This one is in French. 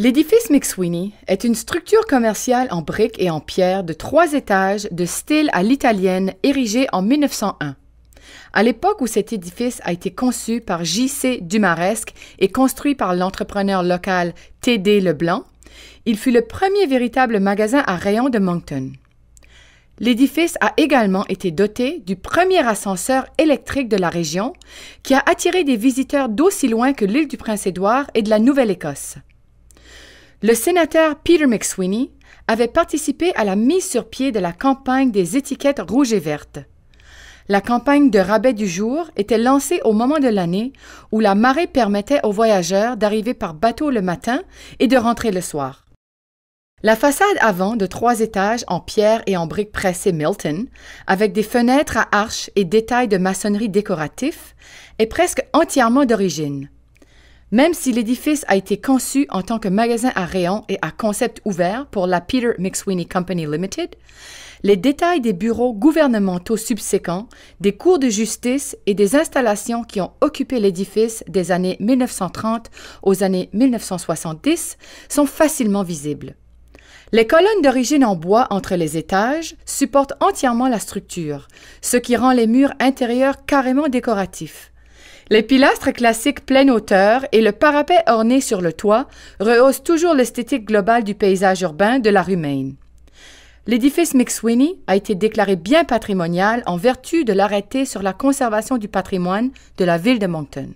L'édifice McSweeney est une structure commerciale en briques et en pierre de trois étages de style à l'italienne érigée en 1901. À l'époque où cet édifice a été conçu par J.C. Dumaresque et construit par l'entrepreneur local T.D. Leblanc, il fut le premier véritable magasin à rayon de Moncton. L'édifice a également été doté du premier ascenseur électrique de la région qui a attiré des visiteurs d'aussi loin que l'île du Prince-Édouard et de la Nouvelle-Écosse. Le sénateur Peter McSweeney avait participé à la mise sur pied de la campagne des étiquettes rouges et vertes. La campagne de rabais du jour était lancée au moment de l'année où la marée permettait aux voyageurs d'arriver par bateau le matin et de rentrer le soir. La façade avant de trois étages en pierre et en briques pressées Milton, avec des fenêtres à arches et détails de maçonnerie décoratifs, est presque entièrement d'origine. Même si l'édifice a été conçu en tant que magasin à rayons et à concept ouvert pour la Peter McSweeney Company Limited, les détails des bureaux gouvernementaux subséquents, des cours de justice et des installations qui ont occupé l'édifice des années 1930 aux années 1970 sont facilement visibles. Les colonnes d'origine en bois entre les étages supportent entièrement la structure, ce qui rend les murs intérieurs carrément décoratifs. Les pilastres classiques pleine hauteur et le parapet orné sur le toit rehaussent toujours l'esthétique globale du paysage urbain de la rue Maine. L'édifice McSweeney a été déclaré bien patrimonial en vertu de l'arrêté sur la conservation du patrimoine de la ville de Moncton.